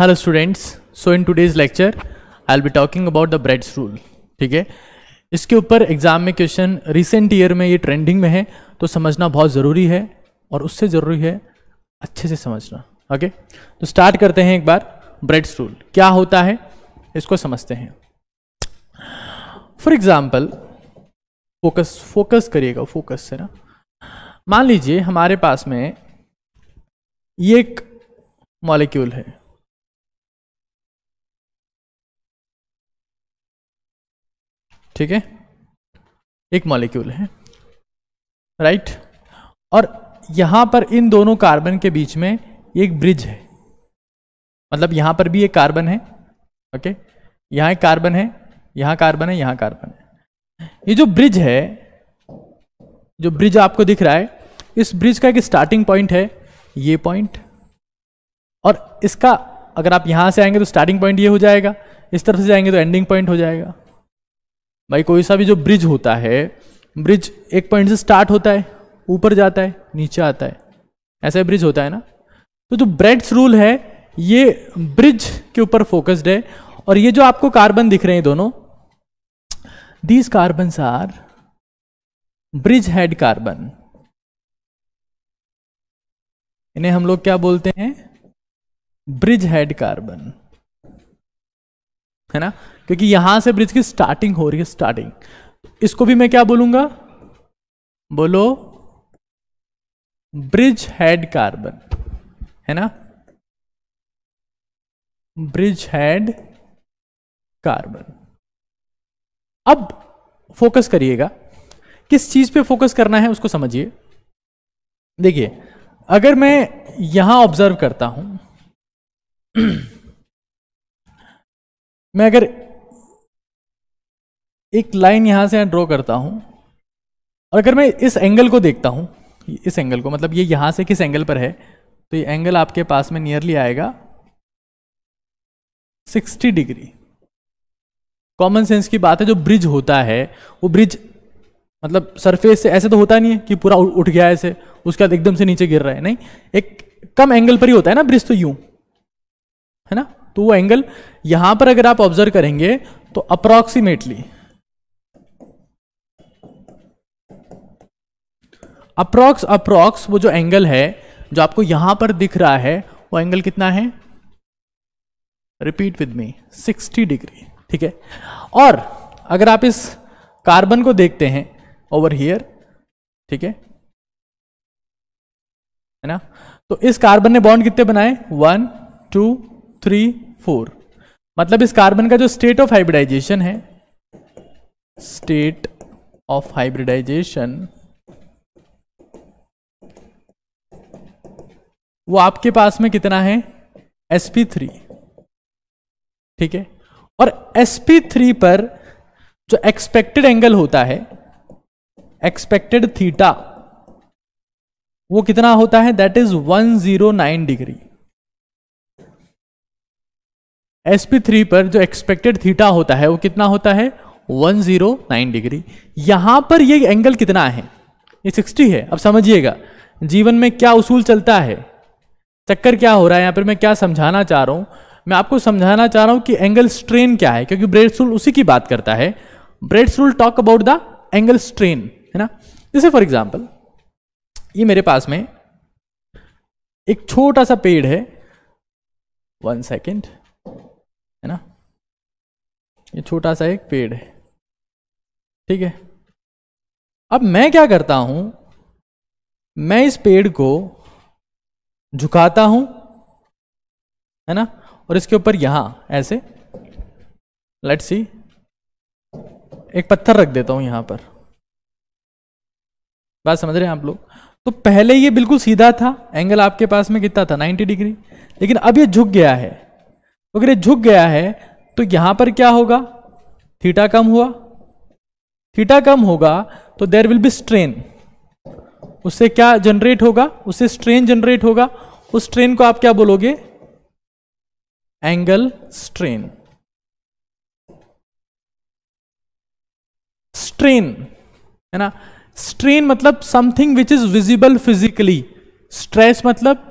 Hello students so in today's lecture I'll be talking about the Bredt's rule ठीक है इसके ऊपर exam में क्वेश्चन रिसेंट ईयर में ये ट्रेंडिंग में है तो समझना बहुत ज़रूरी है और उससे ज़रूरी है अच्छे से समझना ओके okay? तो स्टार्ट करते हैं एक बार ब्रेड्स रूल क्या होता है इसको समझते हैं फॉर एग्जाम्पल फोकस फोकस करिएगा फोकस से ना मान लीजिए हमारे पास में ये एक मॉलिक्यूल है ठीक है एक मॉलिक्यूल है राइट और यहां पर इन दोनों कार्बन के बीच में एक ब्रिज है मतलब यहां पर भी एक कार्बन है ओके यहां एक कार्बन है यहां कार्बन है यहां कार्बन है ये जो ब्रिज है जो ब्रिज आपको दिख रहा है इस ब्रिज का एक स्टार्टिंग पॉइंट है ये पॉइंट और इसका अगर आप यहां से आएंगे तो स्टार्टिंग पॉइंट ये हो जाएगा इस तरफ से जाएंगे तो एंडिंग पॉइंट हो जाएगा भाई कोई सा भी जो ब्रिज होता है ब्रिज एक पॉइंट से स्टार्ट होता है ऊपर जाता है नीचे आता है ऐसा ब्रिज होता है ना तो जो ब्रेड्स रूल है ये ब्रिज के ऊपर फोकस्ड है और ये जो आपको कार्बन दिख रहे हैं दोनों these carbon are bridge head carbon इन्हें हम लोग क्या बोलते हैं ब्रिज हेड कार्बन है ना क्योंकि यहां से ब्रिज की स्टार्टिंग हो रही है स्टार्टिंग इसको भी मैं क्या बोलूंगा बोलो ब्रिज हेड कार्बन है ना ब्रिज हेड कार्बन अब फोकस करिएगा किस चीज पे फोकस करना है उसको समझिए देखिए अगर मैं यहां ऑब्जर्व करता हूं मैं अगर एक लाइन यहां से ड्रॉ करता हूं और अगर मैं इस एंगल को देखता हूं इस एंगल को मतलब ये यहां से किस एंगल पर है तो ये एंगल आपके पास में नियरली आएगा 60 डिग्री कॉमन सेंस की बात है जो ब्रिज होता है वो ब्रिज मतलब सरफेस से ऐसे तो होता नहीं है कि पूरा उठ गया ऐसे उसके बाद एकदम से नीचे गिर रहा है नहीं एक कम एंगल पर ही होता है ना ब्रिज तो यूं तो वो एंगल यहां पर अगर आप ऑब्जर्व करेंगे तो अप्रोक्सीमेटली अप्रॉक्स अप्रॉक्स वो जो एंगल है जो आपको यहां पर दिख रहा है वो एंगल कितना है रिपीट विद मी 60 डिग्री ठीक है और अगर आप इस कार्बन को देखते हैं ओवर हियर ठीक है है ना तो इस कार्बन ने बॉन्ड कितने बनाए वन टू थ्री फोर मतलब इस कार्बन का जो स्टेट ऑफ हाइब्रिडाइजेशन है स्टेट ऑफ हाइब्रिडाइजेशन वो आपके पास में कितना है sp3 ठीक है और sp3 पर जो एक्सपेक्टेड एंगल होता है एक्सपेक्टेड थीटा वो कितना होता है that is 109 degree S three पर जो एक्सपेक्टेड थीटा होता है वो कितना होता है 109 डिग्री यहां पर ये एंगल कितना है ये 60 है अब समझिएगा जीवन में क्या उसूल चलता है चक्कर क्या हो रहा है यहाँ पर मैं क्या समझाना चाह रहा हूँ मैं आपको समझाना चाह रहा हूँ कि एंगल स्ट्रेन क्या है क्योंकि ब्रेड सूल उसी की बात करता है Bredt's rule talk about the angle strain है ना जैसे फॉर एग्जाम्पल ये मेरे पास में एक छोटा सा पेड़ है वन सेकेंड है ना ये छोटा सा एक पेड़ है ठीक है अब मैं क्या करता हूं मैं इस पेड़ को झुकाता हूं है ना और इसके ऊपर यहां ऐसे लेट सी एक पत्थर रख देता हूं यहां पर बात समझ रहे हैं आप लोग तो पहले ये बिल्कुल सीधा था एंगल आपके पास में कितना था 90 डिग्री लेकिन अब ये झुक गया है अगर ये झुक गया है तो यहां पर क्या होगा थीटा कम हुआ थीटा कम होगा तो देर विल बी स्ट्रेन उससे क्या जनरेट होगा उससे स्ट्रेन जनरेट होगा उस स्ट्रेन को आप क्या बोलोगे एंगल स्ट्रेन स्ट्रेन है ना स्ट्रेन मतलब something which is visible physically stress मतलब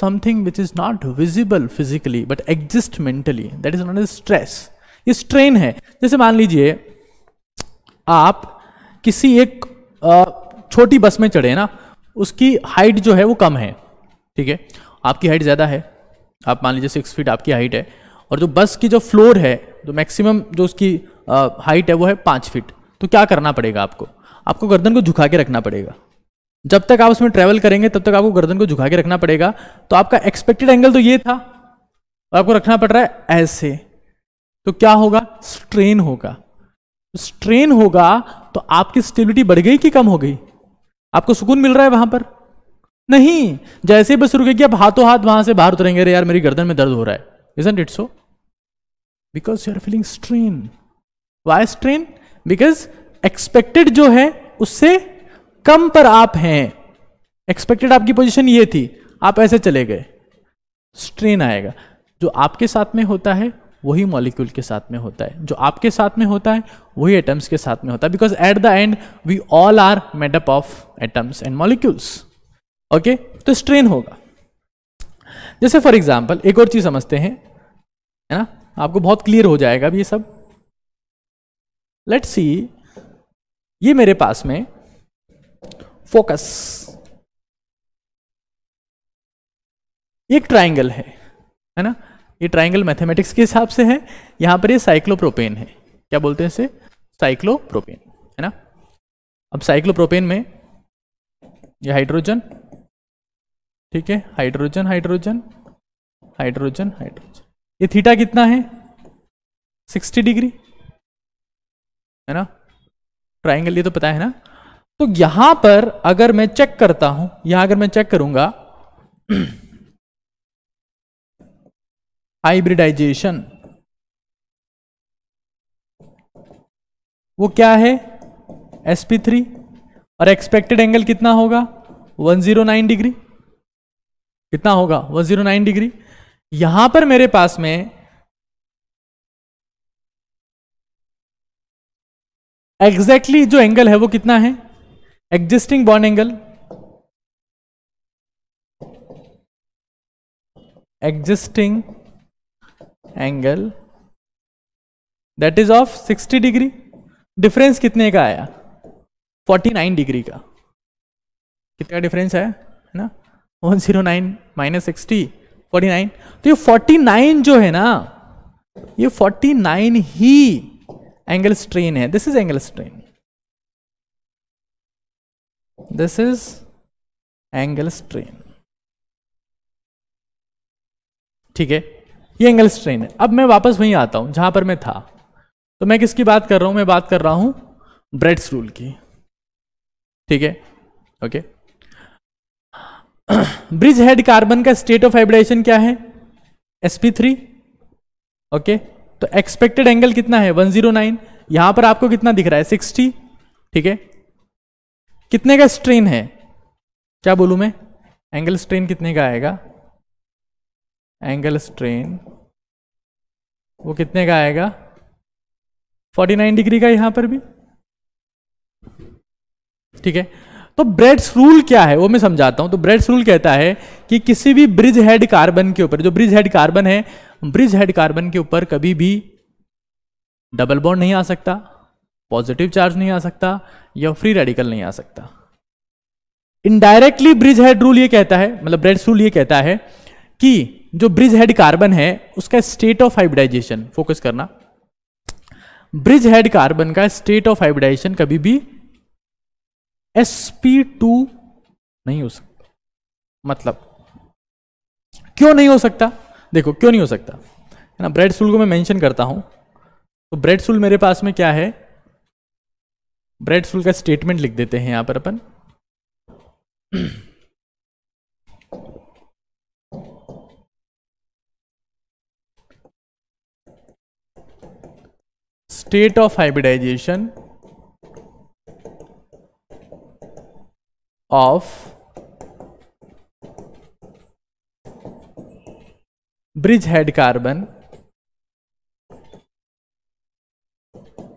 something which is not visible physically but exist mentally that is not as stress ये स्ट्रेन है जैसे मान लीजिए आप किसी एक छोटी बस में चढ़े ना उसकी हाइट जो है वो कम है ठीक है आपकी हाइट ज़्यादा है आप मान लीजिए सिक्स फीट आपकी हाइट है और जो बस की जो फ्लोर है जो मैक्सिमम जो उसकी हाइट है वो है पाँच फीट तो क्या करना पड़ेगा आपको आपको गर्दन को झुका के रखना पड़ेगा जब तक आप उसमें ट्रेवल करेंगे तब तक आपको गर्दन को झुका के रखना पड़ेगा तो आपका एक्सपेक्टेड एंगल तो ये था और आपको रखना पड़ रहा है ऐसे तो क्या होगा स्ट्रेन होगा स्ट्रेन होगा तो आपकी स्टेबिलिटी बढ़ गई कि कम हो गई आपको सुकून मिल रहा है वहां पर नहीं जैसे ही बस कि आप हाथों हाथ वहां से बाहर उतरेंगे अरे यार मेरी गर्दन में दर्द हो रहा है isn't it so because you are feeling strain why strain because expected जो है उससे कम पर आप हैं एक्सपेक्टेड आपकी पोजीशन ये थी आप ऐसे चले गए स्ट्रेन आएगा जो आपके साथ में होता है वही मॉलिक्यूल के साथ में होता है जो आपके साथ में होता है वही एटम्स के साथ में होता है because at the end we all are made up of atoms and molecules okay तो स्ट्रेन होगा जैसे फॉर एग्जाम्पल एक और चीज समझते हैं है ना आपको बहुत क्लियर हो जाएगा अब ये सब लेट सी ये मेरे पास में फोकस एक ट्राइंगल है है ना ये ट्राइंगल मैथमेटिक्स के हिसाब से है यहां पर ये साइक्लोप्रोपेन है क्या बोलते हैं इसे साइक्लोप्रोपेन है ना अब साइक्लोप्रोपेन में ये हाइड्रोजन ठीक है हाइड्रोजन हाइड्रोजन हाइड्रोजन हाइड्रोजन ये थीटा कितना है 60 डिग्री है ना ट्राइंगल ये तो पता है ना तो यहां पर अगर मैं चेक करता हूं यहां अगर मैं चेक करूंगा हाइब्रिडाइजेशन वो क्या है sp3 और एक्सपेक्टेड एंगल कितना होगा 109 डिग्री कितना होगा 109 डिग्री यहां पर मेरे पास में एग्जैक्टली exactly जो एंगल है वो कितना है existing bond angle existing angle that is of 60 degree difference कितने का आया 49 डिग्री का कितना डिफरेंस है है ना 109 माइनस सिक्सटी फोर्टी नाइन तो ये 49 जो है ना ये 49 ही एंगल स्ट्रेन है this is angle strain this is angle strain ठीक है ये एंगल स्ट्रेन है अब मैं वापस वहीं आता हूं जहां पर मैं था तो मैं किसकी बात कर रहा हूं मैं बात कर रहा हूं ब्रेड्स रूल की ठीक है ओके ब्रिज हेड कार्बन का स्टेट ऑफ हाइब्रिडाइजेशन क्या है sp3 ओके तो एक्सपेक्टेड एंगल कितना है 109 यहां पर आपको कितना दिख रहा है 60 ठीक है कितने का स्ट्रेन है क्या बोलू मैं एंगल स्ट्रेन कितने का आएगा एंगल स्ट्रेन वो कितने का आएगा 49 डिग्री का यहां पर भी ठीक है तो ब्रेड्स रूल क्या है वो मैं समझाता हूं तो ब्रेड्स रूल कहता है कि किसी भी ब्रिज हेड कार्बन के ऊपर जो ब्रिज हेड कार्बन है ब्रिज हेड कार्बन के ऊपर कभी भी डबल बॉन्ड नहीं आ सकता पॉजिटिव चार्ज नहीं आ सकता या फ्री रेडिकल नहीं आ सकता इनडायरेक्टली ब्रिज हेड रूल ये कहता है मतलब ब्रेड रूल ये कहता है कि जो ब्रिज हेड कार्बन है उसका स्टेट ऑफ हाइब्रिडाइजेशन फोकस करना ब्रिज हेड कार्बन का स्टेट ऑफ हाइब्रिडाइजेशन कभी भी sp2 नहीं हो सकता मतलब क्यों नहीं हो सकता देखो क्यों नहीं हो सकता है ना ब्रेड सूल को मैं मेंशन करता हूं तो ब्रेड सूल मेरे पास में क्या है ब्रेड फुल का स्टेटमेंट लिख देते हैं यहां पर अपन state of hybridization of bridge head carbon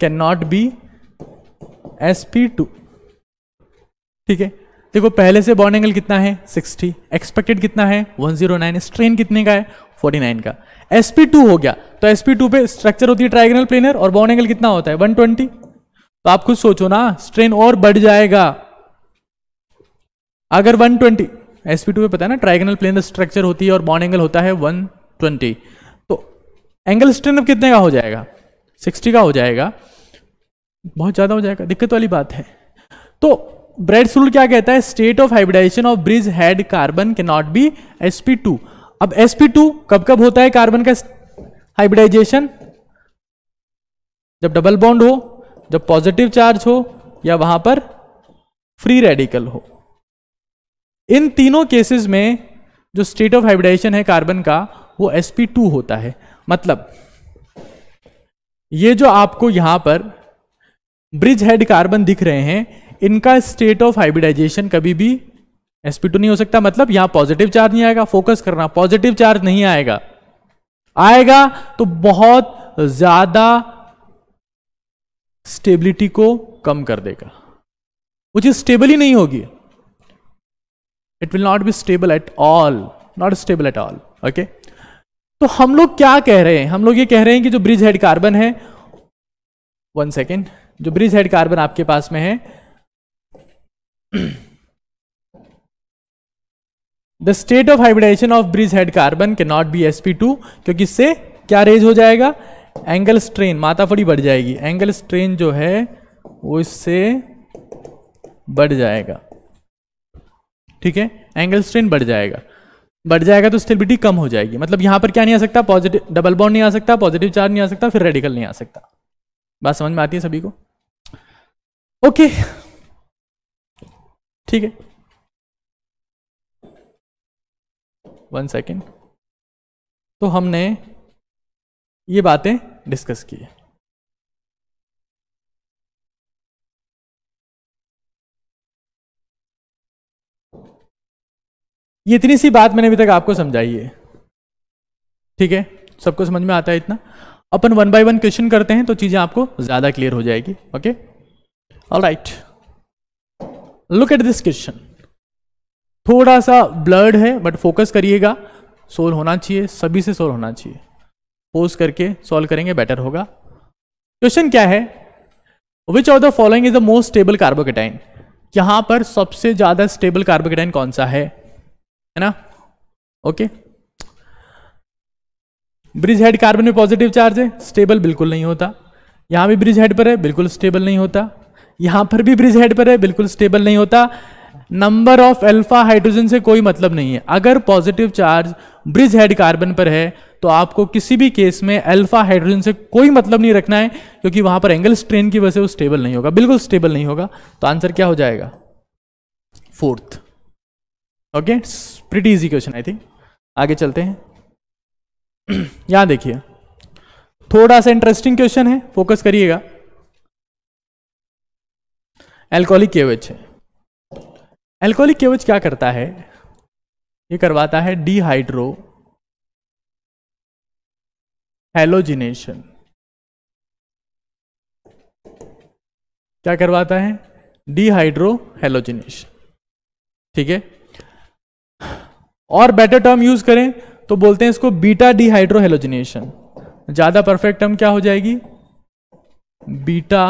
can not be sp2 ठीक है देखो पहले से बॉन्ड एंगल कितना है 60 एक्सपेक्टेड कितना है 109 स्ट्रेन कितने का है 49 का sp2 हो गया तो sp2 पे स्ट्रक्चर होती है ट्राइगनल प्लेनर और बॉन्ड एंगल कितना होता है 120 तो आप खुद सोचो ना स्ट्रेन और बढ़ जाएगा अगर 120 sp2 पे पता है ना ट्राइगनल प्लेनर स्ट्रक्चर होती है और बॉन्ड एंगल होता है 120 तो एंगल स्ट्रेन अब कितने का हो जाएगा 60 का हो जाएगा बहुत ज़्यादा हो जाएगा दिक्कत वाली बात है तो ब्रेड सूल क्या कहता है state of hybridization of bridge head carbon can not be two अब टू कब कब होता है कार्बन का हाइब्रिडाइजेशन जब डबल बॉन्ड हो जब पॉजिटिव चार्ज हो या वहां पर फ्री रेडिकल हो इन तीनों केसेस में जो स्टेट ऑफ हाइब्रिडाइजेशन है कार्बन का वो sp2 होता है मतलब ये जो आपको यहां पर ब्रिज हेड कार्बन दिख रहे हैं इनका स्टेट ऑफ हाइब्रिडाइजेशन कभी भी sp2 नहीं हो सकता मतलब यहां पॉजिटिव चार्ज नहीं आएगा फोकस करना पॉजिटिव चार्ज नहीं आएगा आएगा तो बहुत ज्यादा स्टेबिलिटी को कम कर देगा वो चीज स्टेबल ही नहीं होगी it will not be stable at all not stable at all okay तो हम लोग क्या कह रहे हैं हम लोग ये कह रहे हैं कि जो ब्रिज हेड कार्बन है वन सेकेंड जो ब्रिज हेड कार्बन आपके पास में है the state of hybridization of bridge head carbon can not be S P क्योंकि इससे क्या रेज हो जाएगा एंगल स्ट्रेन माताफड़ी बढ़ जाएगी एंगल स्ट्रेन जो है वो इससे बढ़ जाएगा ठीक है एंगल स्ट्रेन बढ़ जाएगा बढ़ जाएगा तो स्टेबिलिटी कम हो जाएगी मतलब यहां पर क्या नहीं आ सकता पॉजिटिव डबल बॉन्ड नहीं आ सकता पॉजिटिव चार्ज नहीं आ सकता फिर रेडिकल नहीं आ सकता बात समझ में आती है सभी को ओके ठीक है वन सेकेंड तो हमने ये बातें डिस्कस की ये इतनी सी बात मैंने अभी तक आपको समझाई है ठीक है सबको समझ में आता है इतना अपन वन बाय वन क्वेश्चन करते हैं तो चीज़ें आपको ज़्यादा क्लियर हो जाएगी okay all right look at this question थोड़ा सा ब्लर्ड है बट फोकस करिएगा सोल्व होना चाहिए सभी से सोल्व होना चाहिए पोज करके सोल्व करेंगे बेटर होगा क्वेश्चन क्या है which of the following is the most stable carbocation यहां पर सबसे ज्यादा स्टेबल कार्बोकेटाइन कौन सा है है ना ओके ब्रिज हेड कार्बन में पॉजिटिव चार्ज है स्टेबल बिल्कुल नहीं होता यहां भी ब्रिज हेड पर है बिल्कुल स्टेबल नहीं होता यहां पर भी ब्रिज हेड पर है बिल्कुल स्टेबल नहीं होता नंबर ऑफ अल्फा हाइड्रोजन से कोई मतलब नहीं है अगर positive charge bridge head carbon पर है तो आपको किसी भी केस में अल्फा हाइड्रोजन से कोई मतलब नहीं रखना है क्योंकि वहां पर एंगल स्ट्रेन की वजह से वो स्टेबल नहीं होगा बिल्कुल स्टेबल नहीं होगा तो आंसर क्या हो जाएगा fourth okay pretty easy question I think आगे चलते हैं यहां देखिए थोड़ा सा इंटरेस्टिंग क्वेश्चन है फोकस करिएगा एल्कोहलिक केवेज एल्कोहलिक केवेज क्या करता है ये करवाता है डिहाइड्रो हेलोजिनेशन क्या करवाता है डिहाइड्रो हेलोजिनेशन ठीक है और बेटर टर्म यूज करें तो बोलते हैं इसको बीटा डिहाइड्रो हेलोजिनेशन ज्यादा परफेक्ट टर्म क्या हो जाएगी beta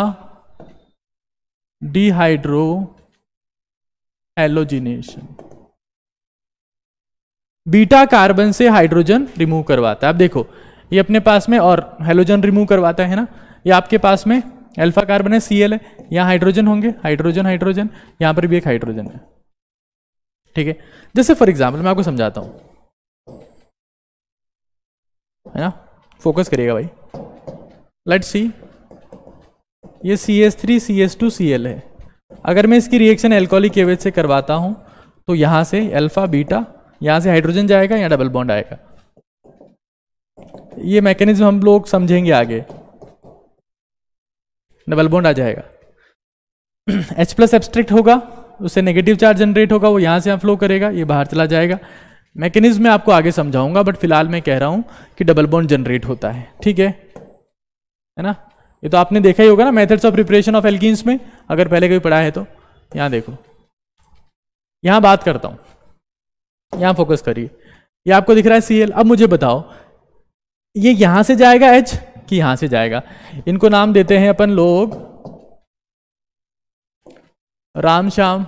dehydrohalogenation beta carbon से हाइड्रोजन रिमूव करवाता है अब देखो ये अपने पास में और हेलोजन रिमूव करवाता है ना ये आपके पास में अल्फा कार्बन है सी एल है यहाँ हाइड्रोजन होंगे हाइड्रोजन हाइड्रोजन यहाँ पर भी एक हाइड्रोजन है ठीक है जैसे फॉर एग्जाम्पल मैं आपको समझाता हूँ है ना फोकस करिएगा भाई लेट सी ये C S three C S two C L है अगर मैं इसकी रिएक्शन एल्कोहलिक एवेज से करवाता हूँ तो यहाँ से अल्फा बीटा यहाँ से हाइड्रोजन जाएगा या डबल बॉन्ड आएगा ये मैकेनिज्म हम लोग समझेंगे आगे डबल बॉन्ड आ जाएगा H प्लस एब्स्ट्रैक्ट होगा उससे नेगेटिव चार्ज जनरेट होगा वो यहाँ से यहाँ फ्लो करेगा ये बाहर चला जाएगा मैकेनिज्म मैं आपको आगे समझाऊंगा बट फिलहाल मैं कह रहा हूँ कि डबल बॉन्ड जनरेट होता है ठीक है है ना ये तो आपने देखा ही होगा ना methods of preparation of alkenes में अगर पहले कभी पढ़ा है तो यहां देखो यहां बात करता हूं यहां फोकस करिए ये आपको दिख रहा है सीएल अब मुझे बताओ ये यहां से जाएगा एच कि यहां से जाएगा इनको नाम देते हैं अपन लोग राम श्याम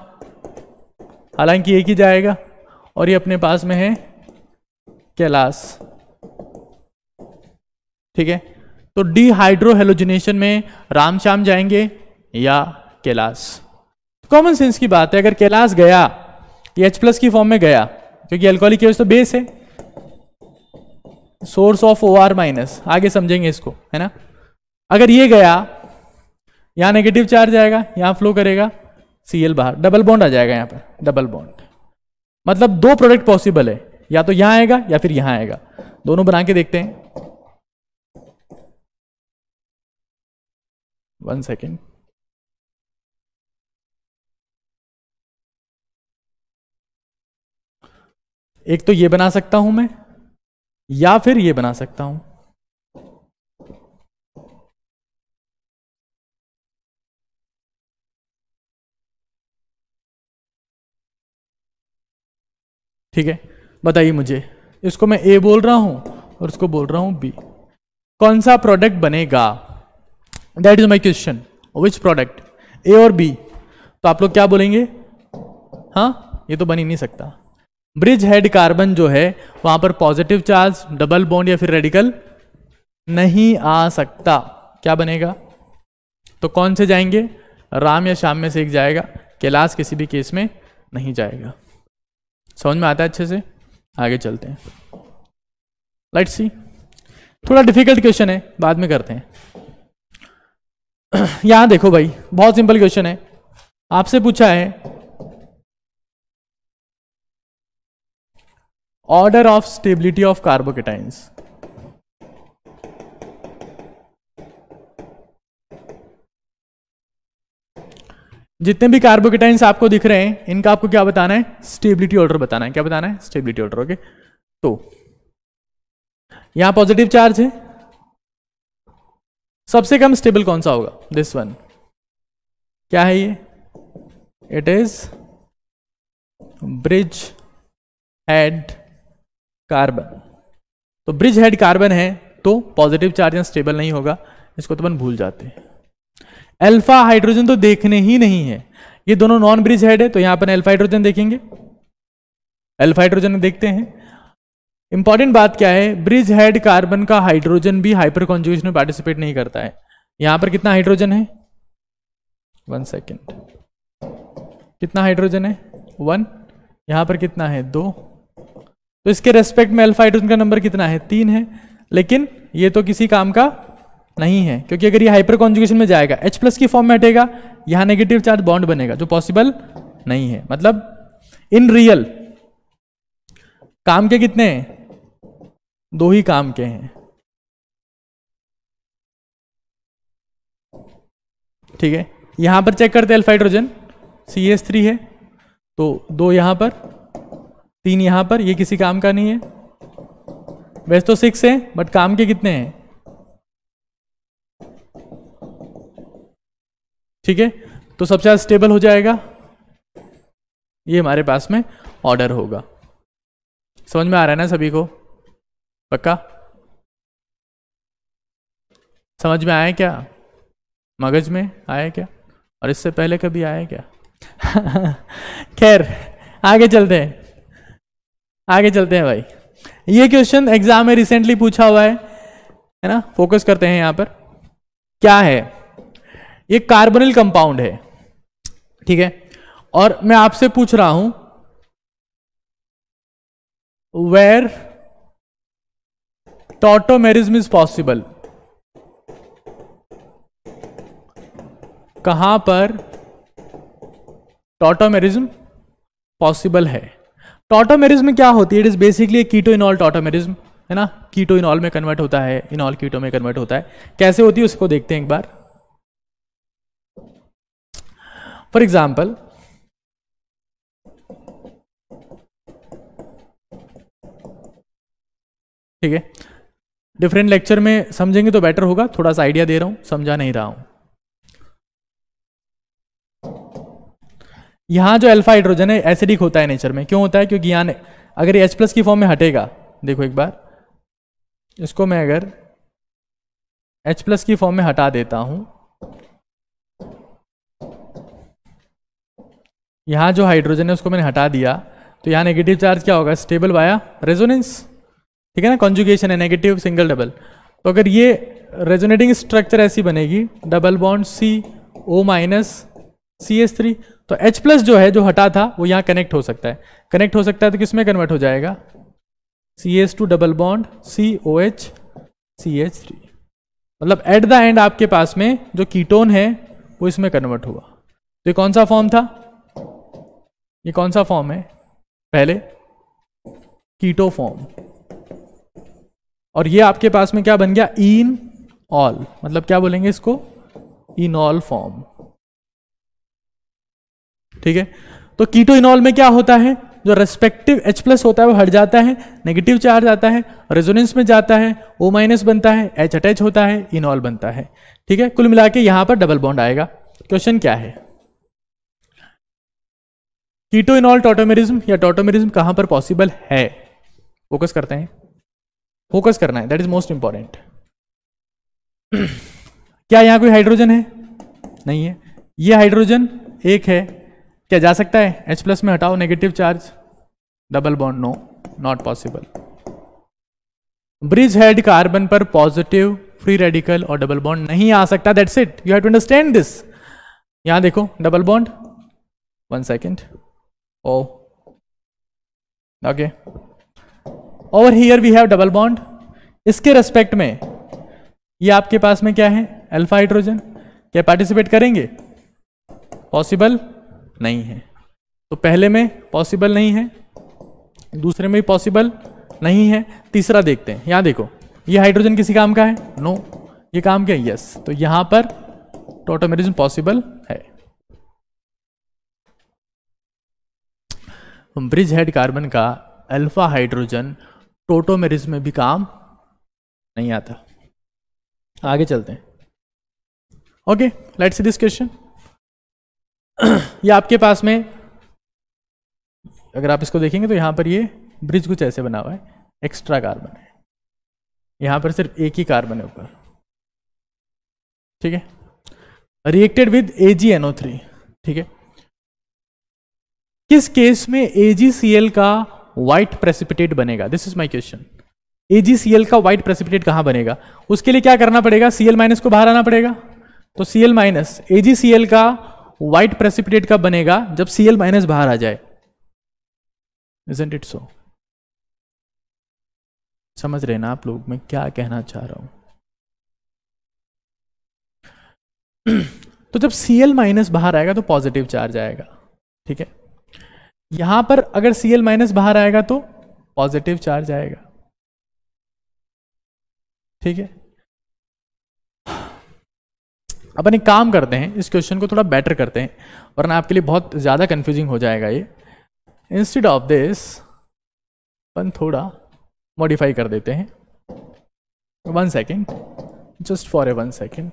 हालांकि एक ही जाएगा और ये अपने पास में है कैलाश ठीक है तो डिहाइड्रोहेलोजिनेशन में रामश्याम जाएंगे या कैलाश कॉमन सेंस की बात है अगर कैलाश गया एच प्लस की फॉर्म में गया क्योंकि एल्कोहलिक तो बेस है source of O R minus आगे समझेंगे इसको है ना अगर ये गया यहां नेगेटिव चार्ज आएगा यहां फ्लो करेगा सीएल बाहर डबल बॉन्ड आ जाएगा यहां पर डबल बॉन्ड मतलब दो प्रोडक्ट पॉसिबल है या तो यहां आएगा या फिर यहां आएगा दोनों बना के देखते हैं one second एक तो ये बना सकता हूं मैं या फिर ये बना सकता हूं ठीक है बताइए मुझे इसको मैं ए बोल रहा हूं और इसको बोल रहा हूं बी कौन सा प्रोडक्ट बनेगा that is my question which product A और बी तो आप लोग क्या बोलेंगे हाँ ये तो बन ही नहीं सकता ब्रिज हेड कार्बन जो है वहां पर पॉजिटिव चार्ज डबल बॉन्ड या फिर रेडिकल नहीं आ सकता क्या बनेगा तो कौन से जाएंगे राम या श्याम में से एक जाएगा कैलाश किसी भी केस में नहीं जाएगा समझ में आता है अच्छे से आगे चलते हैं लेट्स सी थोड़ा डिफिकल्ट क्वेश्चन है बाद में करते हैं यहां देखो भाई बहुत सिंपल क्वेश्चन है आपसे पूछा है order of stability of carbocations जितने भी कार्बोकेटाइंस आपको दिख रहे हैं इनका आपको क्या बताना है स्टेबिलिटी ऑर्डर बताना है क्या बताना है स्टेबिलिटी ऑर्डर ओके तो यहां पॉजिटिव चार्ज है सबसे कम स्टेबल कौन सा होगा दिस वन क्या है ये it is bridge head carbon तो ब्रिज हेड कार्बन है तो पॉजिटिव चार्ज यहाँ स्टेबल नहीं होगा इसको तो अपन भूल जाते हैं अल्फा हाइड्रोजन तो देखने ही नहीं है ये दोनों नॉन ब्रिज हेड है तो यहां पर अल्फा हाइड्रोजन देखेंगे अल्फा हाइड्रोजन देखते हैं इंपॉर्टेंट बात क्या है ब्रिज हेड कार्बन का हाइड्रोजन भी हाइपर कॉन्जुगेशन में पार्टिसिपेट नहीं करता है यहां पर कितना हाइड्रोजन है वन सेकेंड कितना हाइड्रोजन है वन यहां पर कितना है दो तो इसके रेस्पेक्ट में अल्फा हाइड्रोजन का नंबर कितना है तीन है लेकिन ये तो किसी काम का नहीं है क्योंकि अगर ये हाइपर कॉन्जुगेशन में जाएगा एच प्लस की फॉर्म में हटेगा यहां नेगेटिव चार्ज बॉन्ड बनेगा जो पॉसिबल नहीं है मतलब इन रियल काम के कितने हैं दो ही काम के हैं ठीक है यहां पर चेक करते alpha hydrogen C S three है तो दो यहां पर तीन यहां पर ये किसी काम का नहीं है वैसे तो सिक्स है बट काम के कितने हैं ठीक है तो सबसे ज्यादा स्टेबल हो जाएगा ये हमारे पास में ऑर्डर होगा समझ में आ रहा है ना सभी को पक्का समझ में आया क्या मगज में आया क्या और इससे पहले कभी आया क्या खैर आगे चलते हैं आगे चलते हैं भाई ये क्वेश्चन एग्जाम में रिसेंटली पूछा हुआ है है ना फोकस करते हैं यहां पर क्या है ये कार्बोनिल कंपाउंड है ठीक है और मैं आपसे पूछ रहा हूं वेयर टॉटोमेरिज्म इज पॉसिबल कहां पर टोटोमेरिज्म पॉसिबल है टोटोमेरिज्म क्या होती है it is basically keto enol tautomerism है ना कीटो इनऑल में कन्वर्ट होता है इनऑल कीटो में कन्वर्ट होता है कैसे होती है उसको देखते हैं एक बार फॉर एग्जाम्पल ठीक है डिफरेंट लेक्चर में समझेंगे तो बेटर होगा थोड़ा सा आइडिया दे रहा हूं समझा नहीं रहा हूं यहां जो अल्फा हाइड्रोजन है एसिडिक होता है नेचर में क्यों होता है क्योंकि यहां अगर एच प्लस की फॉर्म में हटेगा देखो एक बार इसको मैं अगर एच प्लस की फॉर्म में हटा देता हूं यहां जो हाइड्रोजन है उसको मैंने हटा दिया तो यहाँ नेगेटिव चार्ज क्या होगा स्टेबल वाया रेजोनेंस ठीक है ना कॉन्जुगेशन है नेगेटिव सिंगल डबल तो अगर ये रेजोनेटिंग स्ट्रक्चर ऐसी बनेगी double bond C O minus C S three तो एच प्लस जो है जो हटा था वो यहाँ कनेक्ट हो सकता है कनेक्ट हो सकता है तो किसमें कन्वर्ट हो जाएगा C S two double bond C O H C H three मतलब एट द एंड आपके पास में जो कीटोन है वो इसमें कन्वर्ट हुआ तो ये कौन सा फॉर्म था ये कौन सा फॉर्म है पहले कीटो फॉर्म और ये आपके पास में क्या बन गया इन ऑल मतलब क्या बोलेंगे इसको इन ऑल फॉर्म ठीक है तो कीटो इनॉल में क्या होता है जो रेस्पेक्टिव H प्लस होता है वो हट जाता है नेगेटिव चार्ज आता है रेजोनेंस में जाता है O माइनस बनता है H अटैच होता है इनऑल बनता है ठीक है कुल मिला के यहां पर डबल बॉन्ड आएगा क्वेश्चन क्या है कीटो इनॉल टोटोमेरिज्म या टोटोमेरिज्म कहां पर पॉसिबल है फोकस करते हैं फोकस करना है दैट इज मोस्ट इंपॉर्टेंट क्या यहां कोई हाइड्रोजन है नहीं है ये हाइड्रोजन एक है क्या जा सकता है H प्लस में हटाओ negative charge double bond no not possible bridge head carbon पर पॉजिटिव फ्री रेडिकल और डबल बॉन्ड नहीं आ सकता that's it you have to understand this यहां देखो double bond one second O okay over here we have double bond इसके respect में ये आपके पास में क्या है अल्फा हाइड्रोजन क्या पार्टिसिपेट करेंगे पॉसिबल नहीं है तो पहले में पॉसिबल नहीं है दूसरे में भी पॉसिबल नहीं है तीसरा देखते हैं यहाँ देखो ये हाइड्रोजन किसी काम का है नो no. ये काम क्या है यस तो यहाँ पर टोटोमेरिजन पॉसिबल है ब्रिज हेड कार्बन का अल्फा हाइड्रोजन टोटोमेरिज में भी काम नहीं आता आगे चलते हैं okay let's see this question ये आपके पास में अगर आप इसको देखेंगे तो यहां पर ये ब्रिज कुछ ऐसे बना हुआ है एक्स्ट्रा कार्बन है यहां पर सिर्फ एक ही कार्बन है ऊपर ठीक है रिएक्टेड विद ए ठीक है किस केस में ए का व्हाइट प्रेसिपिटेट बनेगा this is my question A G C L का व्हाइट प्रेसिपिटेट कहां बनेगा उसके लिए क्या करना पड़ेगा सीएल माइनस को बाहर आना पड़ेगा तो सीएल माइनस एजीसीएल का व्हाइट प्रेसिपिटेट कब बनेगा जब सीएल माइनस बाहर आ जाए इट सो समझ रहे ना आप लोग मैं क्या कहना चाह रहा हूं तो जब सीएल माइनस बाहर आएगा तो पॉजिटिव चार्ज आएगा ठीक है यहां पर अगर सीएल माइनस बाहर आएगा तो पॉजिटिव चार्ज आएगा ठीक है अपन एक काम करते हैं इस क्वेश्चन को थोड़ा बेटर करते हैं वरना आपके लिए बहुत ज़्यादा कंफ्यूजिंग हो जाएगा ये इंस्टेड ऑफ दिस अपन थोड़ा मॉडिफाई कर देते हैं one second just for a one second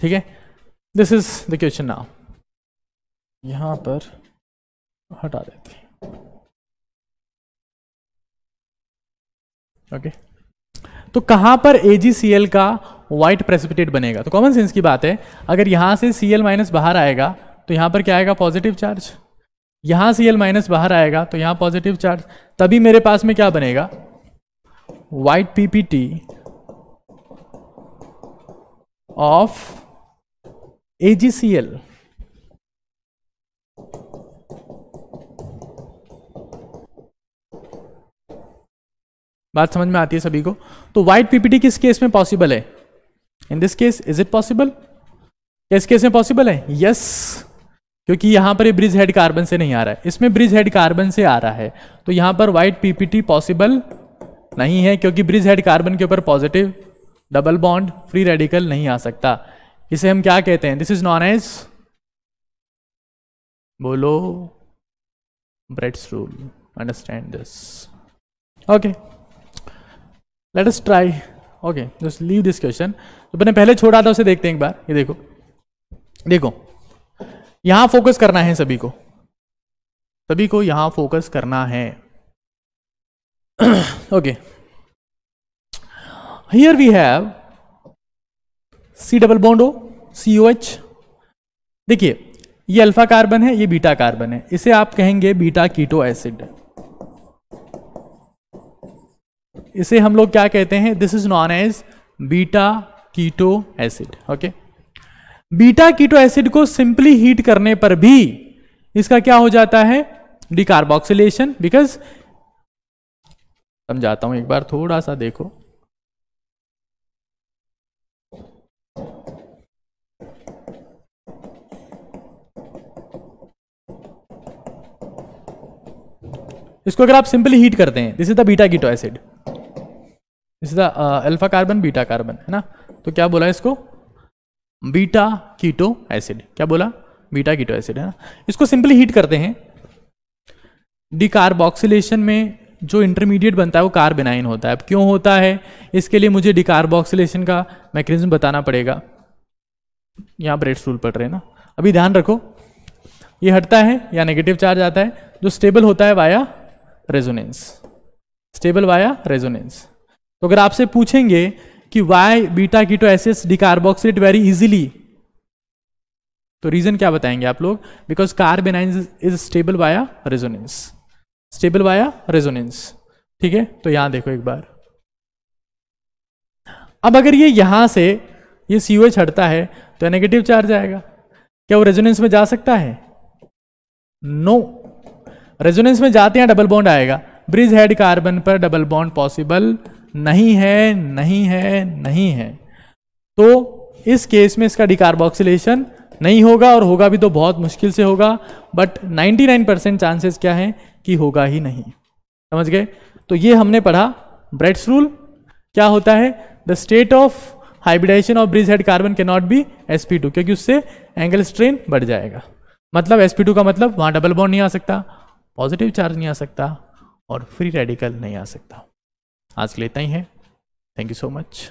ठीक है this is the question now यहां पर हटा देते ओके okay. तो कहां पर AgCl का व्हाइट प्रेसिपिटेट बनेगा तो कॉमन सेंस की बात है अगर यहां से Cl माइनस बाहर आएगा तो यहां पर क्या आएगा पॉजिटिव चार्ज यहां Cl माइनस बाहर आएगा तो यहां पॉजिटिव चार्ज तभी मेरे पास में क्या बनेगा व्हाइट पीपीटी ऑफ AGCL बात समझ में आती है सभी को तो वाइट पीपीटी किस केस में पॉसिबल है in this case is it possible इस केस में पॉसिबल है यस yes. क्योंकि यहां पर ब्रिज हेड कार्बन से नहीं आ रहा है इसमें ब्रिज हेड कार्बन से आ रहा है तो यहां पर वाइट पीपीटी पॉसिबल नहीं है क्योंकि ब्रिज हेड कार्बन के ऊपर positive double bond free radical नहीं आ सकता इसे हम क्या कहते हैं दिस इज नॉन एज बोलो Bredt rule understand this okay let us try okay just leave this question तो मैंने पहले छोड़ा था उसे देखते हैं एक बार ये देखो देखो यहां फोकस करना है सभी को सभी को यहां फोकस करना है okay here we have C double bond हो सी ओ एच देखिए ये अल्फा कार्बन है ये बीटा कार्बन है इसे आप कहेंगे बीटा कीटो एसिड इसे हम लोग क्या कहते हैं this is known as beta keto acid okay beta keto acid को सिंपली हीट करने पर भी इसका क्या हो जाता है डिकार्बोक्सिलेशन बिकॉज समझाता हूं एक बार थोड़ा सा देखो इसको अगर आप सिंपली हीट करते हैं this is the beta keto acid this is the alpha carbon beta carbon है ना तो क्या बोला इसको बीटा कीटो एसिड क्या बोला बीटा कीटो एसिड है ना इसको सिंपली हीट करते हैं डिकार्बोक्सिलेशन में जो इंटरमीडिएट बनता है वो कार्बेनाइन होता है अब क्यों होता है इसके लिए मुझे डिकार्बोक्सिलेशन का मैकेनिज्म बताना पड़ेगा यहाँ ब्रेड स्टूल पड़ रहे हैं ना अभी ध्यान रखो ये हटता है या नेगेटिव चार्ज आता है जो स्टेबल होता है via resonance stable via resonance तो अगर आपसे पूछेंगे कि why beta keto acids decarboxylate very easily तो रीजन क्या बताएंगे आप लोग because carbanion is stable via resonance stable via resonance ठीक है तो यहां देखो एक बार अब अगर ये यहां से ये सी ओ हटता है तो नेगेटिव चार्ज आएगा क्या वो रेजोनेंस में जा सकता है नो no. रेजोनेंस में जाते हैं डबल बॉन्ड आएगा ब्रिज हेड कार्बन पर डबल बॉन्ड पॉसिबल नहीं है नहीं है नहीं है तो इस केस में इसका डिकार्बोक्सिलेशन नहीं होगा और होगा भी तो बहुत मुश्किल से होगा बट 99% चांसेस क्या है कि होगा ही नहीं समझ गए तो ये हमने पढ़ा ब्रेड्स रूल क्या होता है the state of hybridization of bridge head carbon can not be S P two क्योंकि उससे एंगल स्ट्रेन बढ़ जाएगा मतलब एस पी टू का मतलब वहां डबल बॉन्ड नहीं आ सकता पॉजिटिव चार्ज नहीं आ सकता और फ्री रेडिकल नहीं आ सकता आज के लिए इतना ही है थैंक यू सो मच